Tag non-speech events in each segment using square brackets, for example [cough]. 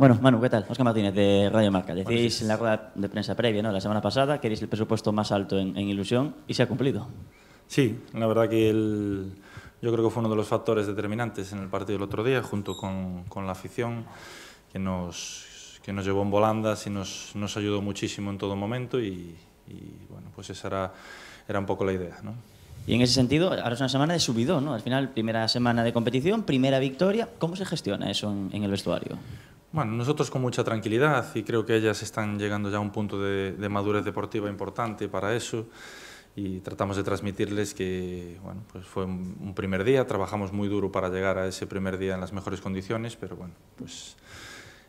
Bueno, Manu, ¿qué tal? Oscar Martínez, de Radio Marca. Decís en la rueda de prensa previa, ¿no? La semana pasada, queréis el presupuesto más alto en, ilusión y se ha cumplido. Sí, la verdad que yo creo que fue uno de los factores determinantes en el partido del otro día, junto con, con la afición, que nos, que nos llevó en volandas y nos, nos ayudó muchísimo en todo momento y, bueno, pues esa era, era un poco la idea, ¿no? Y en ese sentido, ahora es una semana de subidón, ¿no? Al final, primera semana de competición, primera victoria. ¿Cómo se gestiona eso en, en el vestuario? Bueno, nosotros con mucha tranquilidad y creo que ellas están llegando ya a un punto de, madurez deportiva importante para eso y tratamos de transmitirles que bueno, pues fue un primer día, trabajamos muy duro para llegar a ese primer día en las mejores condiciones, pero bueno, pues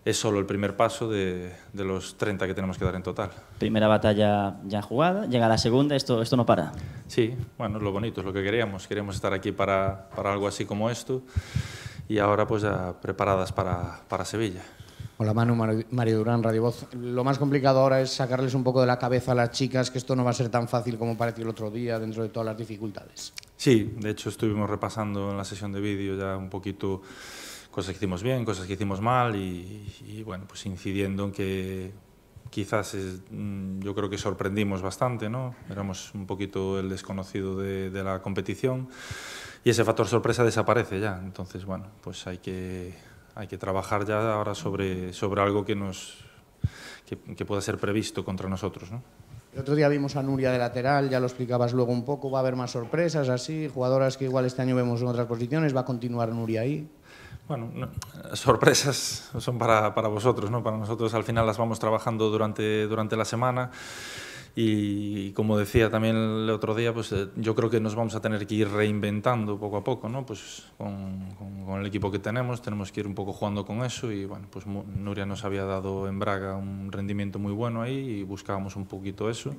es solo el primer paso de, los 30 que tenemos que dar en total. Primera batalla ya jugada, llega la segunda, esto, esto no para. Sí, bueno, es lo bonito, es lo que queríamos, queríamos estar aquí para, para algo así como esto y ahora pues ya preparadas para, para Sevilla. Hola Manu, Mario Durán, Radio Voz. Lo más complicado ahora es sacarles un poco de la cabeza a las chicas que esto no va a ser tan fácil como pareció el otro día dentro de todas las dificultades. Sí, de hecho estuvimos repasando en la sesión de vídeo ya un poquito cosas que hicimos bien, cosas que hicimos mal y, bueno, pues incidiendo en que quizás mm, yo creo que sorprendimos bastante, ¿no? Éramos un poquito el desconocido de, de la competición y ese factor sorpresa desaparece ya. Entonces, bueno, pues hay que, hay que trabajar ya ahora sobre, sobre algo que, nos, que, pueda ser previsto contra nosotros. ¿no? El otro día vimos a Nuria de lateral, ya lo explicabas luego un poco, va a haber más sorpresas así, jugadoras que igual este año vemos en otras posiciones, va a continuar Nuria ahí. Bueno, sorpresas son para, vosotros, ¿no? Para nosotros al final las vamos trabajando durante, durante la semana. Y como decía también el otro día, pues eh, yo creo que nos vamos a tener que ir reinventando poco a poco, ¿no? Pues con, el equipo que tenemos tenemos que ir un poco jugando con eso y bueno, pues Nuria nos había dado en Braga un rendimiento muy bueno ahí y buscábamos un poquito eso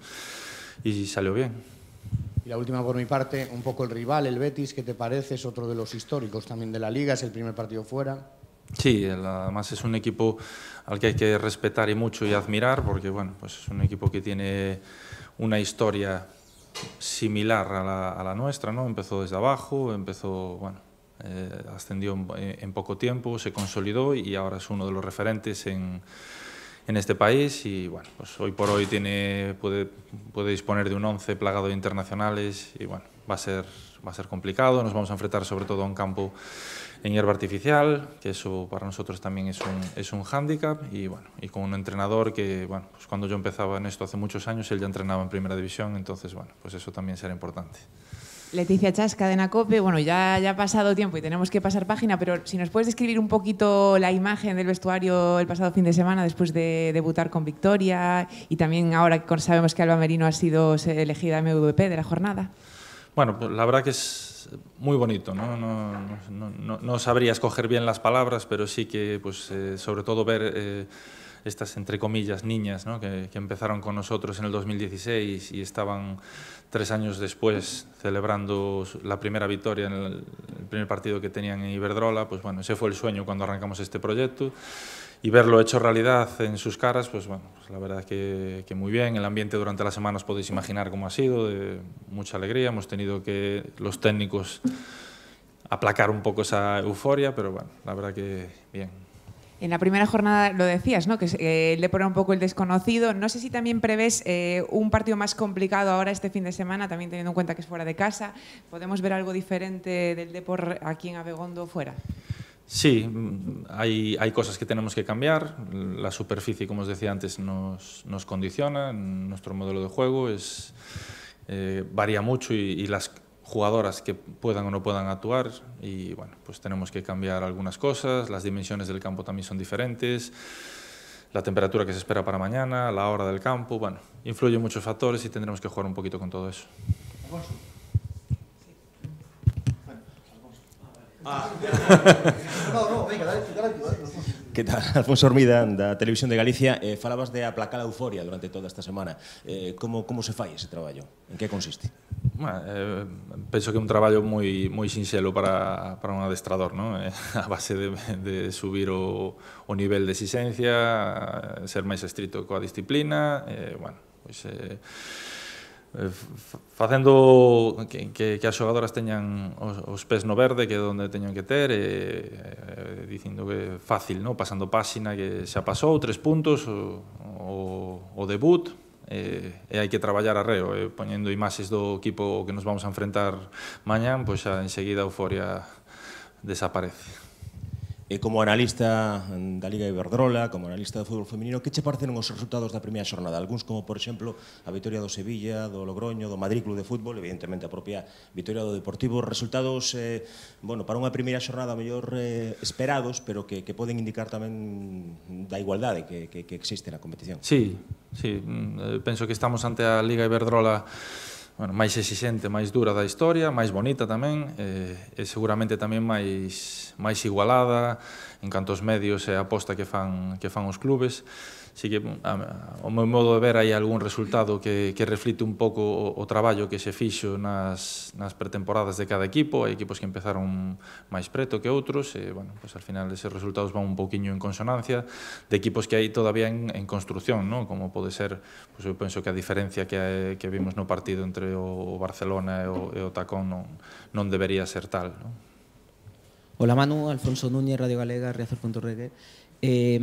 y salió bien. Y la última por mi parte, un poco el rival, el Betis, que te parece? Es otro de los históricos también de la liga, es el primer partido fuera. Sí, además es un equipo al que hay que respetar y mucho y admirar, porque bueno, pues es un equipo que tiene una historia similar a la, nuestra, ¿no? Empezó desde abajo, empezó, bueno, eh, ascendió en, poco tiempo, se consolidó y ahora es uno de los referentes en, en este país y bueno, pues hoy por hoy tiene, puede, puede disponer de un 11 plagado de internacionales y bueno, va a, ser, va a ser complicado, nos vamos a enfrentar sobre todo a un campo en hierba artificial, que eso para nosotros también es un, es un hándicap y bueno, y con un entrenador que bueno, pues cuando yo empezaba en esto hace muchos años, él ya entrenaba en primera división, entonces bueno, pues eso también será importante. Leticia Chasca de Nacope, bueno, ya, ya ha pasado tiempo y tenemos que pasar página, pero si nos puedes describir un poquito la imagen del vestuario el pasado fin de semana después de debutar con Victoria y también ahora que sabemos que Alba Merino ha sido elegida MVP de la jornada. Bueno, pues la verdad que es muy bonito, ¿no? No, no, no, sabría escoger bien las palabras, pero sí que, pues, eh, sobre todo ver... Eh, estas, entre comillas, niñas que, empezaron con nosotros en el 2016 y estaban tres años después celebrando la primera victoria en el, primer partido que tenían en Iberdrola, pues bueno, ese fue el sueño cuando arrancamos este proyecto y verlo hecho realidad en sus caras, pues bueno, pues la verdad que, que, muy bien. El ambiente durante la semana os podéis imaginar cómo ha sido, de mucha alegría. Hemos tenido que los técnicos aplacar un poco esa euforia, pero bueno, la verdad que bien. En la primera jornada lo decías, ¿no? Que el eh, le pone un poco el desconocido. No sé si también prevés eh, un partido más complicado ahora este fin de semana, también teniendo en cuenta que es fuera de casa. ¿Podemos ver algo diferente del Depor aquí en Abegondo fuera? Sí, mm, hay, hay, cosas que tenemos que cambiar. La superficie, como os decía antes, nos, condiciona. Nuestro modelo de juego es, eh, varía mucho y las jugadoras que puedan o no puedan actuar y bueno, pues tenemos que cambiar algunas cosas, las dimensiones del campo también son diferentes, la temperatura que se espera para mañana, la hora del campo, bueno, influyen muchos factores y tendremos que jugar un poquito con todo eso. ¿Qué tal? Alfonso Hormida, de Televisión de Galicia. Eh, falabas de aplacar la euforia durante toda esta semana. Eh, ¿Cómo se falla ese trabajo? En qué consiste? bueno, eh, penso que é un traballo moi moi sinxelo para, para un adestrador, non? Eh, a base de, de subir o, o nivel de exixencia, ser máis estrito coa disciplina, eh, bueno, pois... Eh, eh facendo que, que, que as xogadoras teñan os, os pés no verde que é onde teñen que ter e, e dicindo que fácil, no? pasando páxina que xa pasou, tres puntos o, o, o debut eh, e hai que traballar arreo, eh, poñendo imaxes do equipo que nos vamos a enfrentar mañan, pois pues, enseguida a euforia desaparece. E eh, como analista mm, da Liga Iberdrola, como analista do fútbol feminino, que che pareceron os resultados da primeira xornada? Alguns como, por exemplo, a vitoria do Sevilla, do Logroño, do Madrid Club de Fútbol, evidentemente a propia vitoria do Deportivo, resultados, eh, bueno, para unha primeira xornada mellor eh, esperados, pero que, que poden indicar tamén da igualdade que, que, que existe na competición. Sí, sí, mm, eh, penso que estamos ante a Liga Iberdrola bueno, máis exixente, máis dura da historia, máis bonita tamén, eh, e seguramente tamén máis, máis igualada en cantos medios e a aposta que fan, que fan os clubes. Así que a, o meu modo de ver hai algún resultado que, que reflite un pouco o, o traballo que se fixo nas, nas pretemporadas de cada equipo, hai equipos que empezaron máis preto que outros, e, bueno, pues al final eses resultados van un poquinho en consonancia de equipos que hai todavía en, en construción, ¿no? como pode ser, pues, eu penso que a diferencia que, que vimos no partido entre o Barcelona e o, e o Tacón non, non debería ser tal. ¿no? Ola Manu, Alfonso Núñez, Radio Galega, Riazor.regue. Eh,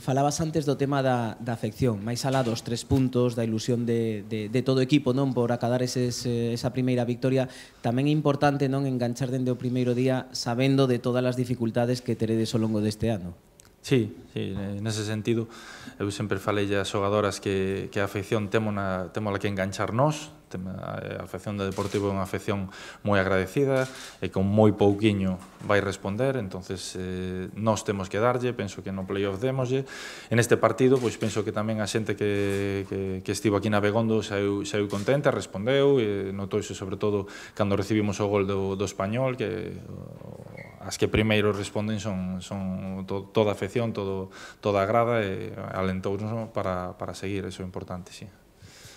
falabas antes do tema da, da afección, máis alá dos tres puntos, da ilusión de, de, de todo o equipo non por acadar ese, esa primeira victoria, tamén é importante non enganchar dende o primeiro día sabendo de todas as dificultades que teredes ao longo deste ano. Sí, sí, nese sentido eu sempre falei ás xogadoras que, que a afección temos na, temos que enganchar nós eh, a afección do Deportivo é unha afección moi agradecida e con moi pouquiño vai responder entonces eh, nós temos que darlle penso que no playoff demoslle en este partido pois penso que tamén a xente que, que, que estivo aquí na Begondo saiu, saiu contenta, respondeu e notouse sobre todo cando recibimos o gol do, do Español que as que primeiro responden son, son to, toda afección, todo, toda agrada grada e alentounos para, para seguir, eso é importante, sí.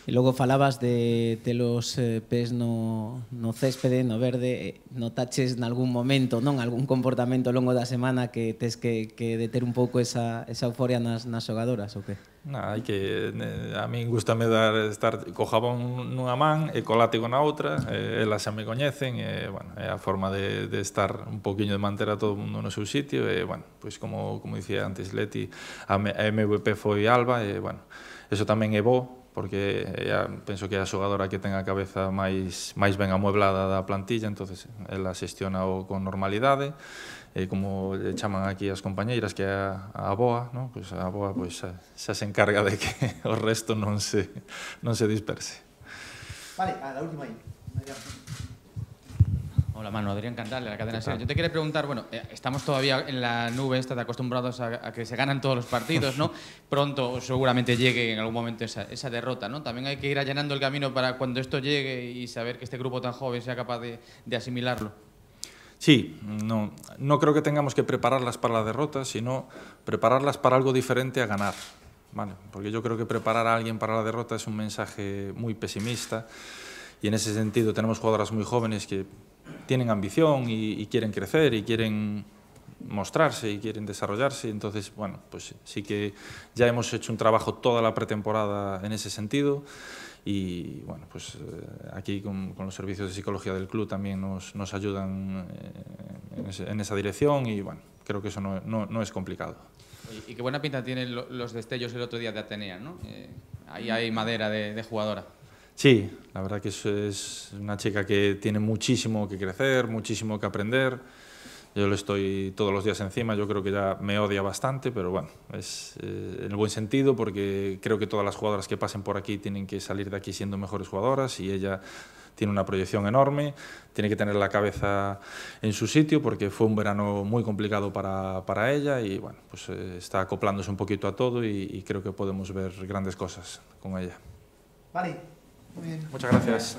E logo falabas de telos eh, pés no, no céspede, no verde, notaches nalgún momento, non? Algún comportamento ao longo da semana que tes que, que deter un pouco esa, esa euforia nas, nas xogadoras, ou que? Na, hai que... A min gustame dar, estar co jabón nunha man e co látigo na outra, e, elas xa me coñecen, e, bueno, é a forma de, de estar un poquinho de manter a todo o mundo no seu sitio, e, bueno, pois como, como dicía antes Leti, a MVP foi Alba, e, bueno, eso tamén é bo, porque ella, penso que é a xogadora que ten a cabeza máis, máis ben amueblada da plantilla, entonces ela xestiona o con normalidade, e eh, como chaman aquí as compañeiras que é a, a boa, no? pois a boa pois xa, xa se encarga de que o [laughs] resto non se non se disperse. Vale, a la última aí. Hola, mano, Adrián Cantal, de la cadena Yo te quería preguntar, bueno, eh, estamos todavía en la nube, estás acostumbrados a, que se ganan todos los partidos, ¿no? [laughs] Pronto seguramente llegue en algún momento esa, derrota, ¿no? También hay que ir allanando el camino para cuando esto llegue y saber que este grupo tan joven sea capaz de, de asimilarlo. Sí, no, no creo que tengamos que prepararlas para la derrota, sino prepararlas para algo diferente a ganar. Vale, porque yo creo que preparar a alguien para la derrota es un mensaje muy pesimista y en ese sentido tenemos jugadoras muy jóvenes que tienen ambición y, quieren crecer y quieren mostrarse y quieren desarrollarse. Entonces, bueno, pues sí que ya hemos hecho un trabajo toda la pretemporada en ese sentido y bueno, pues eh, aquí con, los servicios de psicología del club también nos, ayudan eh, en, esa dirección y bueno, creo que eso no, es complicado. Y, qué buena pinta tienen los destellos el otro día de Atenea, ¿no? Eh, ahí hay madera de jugadora. Sí, la verdad que es, es una chica que tiene muchísimo que crecer, muchísimo que aprender. Yo le estoy todos los días encima, yo creo que ya me odia bastante, pero bueno, es eh, en el buen sentido porque creo que todas las jugadoras que pasen por aquí tienen que salir de aquí siendo mejores jugadoras y ella tiene una proyección enorme, tiene que tener la cabeza en su sitio porque fue un verano muy complicado para, para ella y bueno, pues eh, está acoplándose un poquito a todo y, y creo que podemos ver grandes cosas con ella. Vale. Muchas gracias.